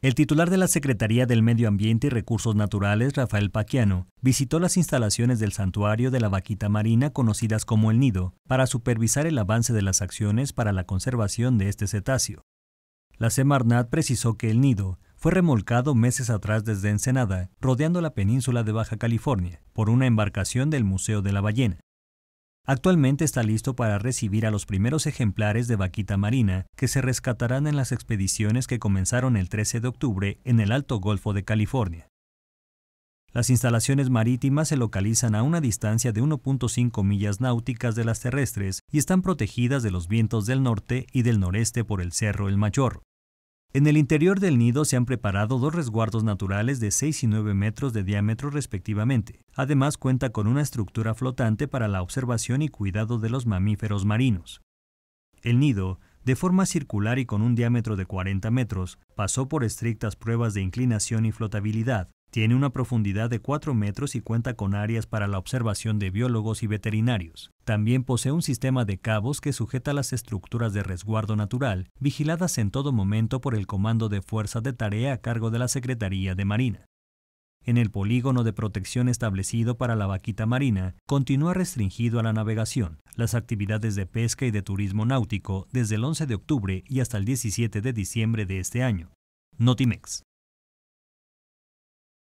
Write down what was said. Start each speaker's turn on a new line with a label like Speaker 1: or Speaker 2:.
Speaker 1: El titular de la Secretaría del Medio Ambiente y Recursos Naturales, Rafael Paquiano, visitó las instalaciones del santuario de la vaquita marina conocidas como El Nido para supervisar el avance de las acciones para la conservación de este cetáceo. La Semarnat precisó que El Nido fue remolcado meses atrás desde Ensenada, rodeando la península de Baja California, por una embarcación del Museo de la Ballena. Actualmente está listo para recibir a los primeros ejemplares de vaquita marina que se rescatarán en las expediciones que comenzaron el 13 de octubre en el Alto Golfo de California. Las instalaciones marítimas se localizan a una distancia de 1.5 millas náuticas de las terrestres y están protegidas de los vientos del norte y del noreste por el Cerro El Mayor, en el interior del nido se han preparado dos resguardos naturales de 6 y 9 metros de diámetro respectivamente. Además cuenta con una estructura flotante para la observación y cuidado de los mamíferos marinos. El nido, de forma circular y con un diámetro de 40 metros, pasó por estrictas pruebas de inclinación y flotabilidad, tiene una profundidad de 4 metros y cuenta con áreas para la observación de biólogos y veterinarios. También posee un sistema de cabos que sujeta las estructuras de resguardo natural, vigiladas en todo momento por el Comando de Fuerza de Tarea a cargo de la Secretaría de Marina. En el polígono de protección establecido para la vaquita marina, continúa restringido a la navegación, las actividades de pesca y de turismo náutico desde el 11 de octubre y hasta el 17 de diciembre de este año. Notimex.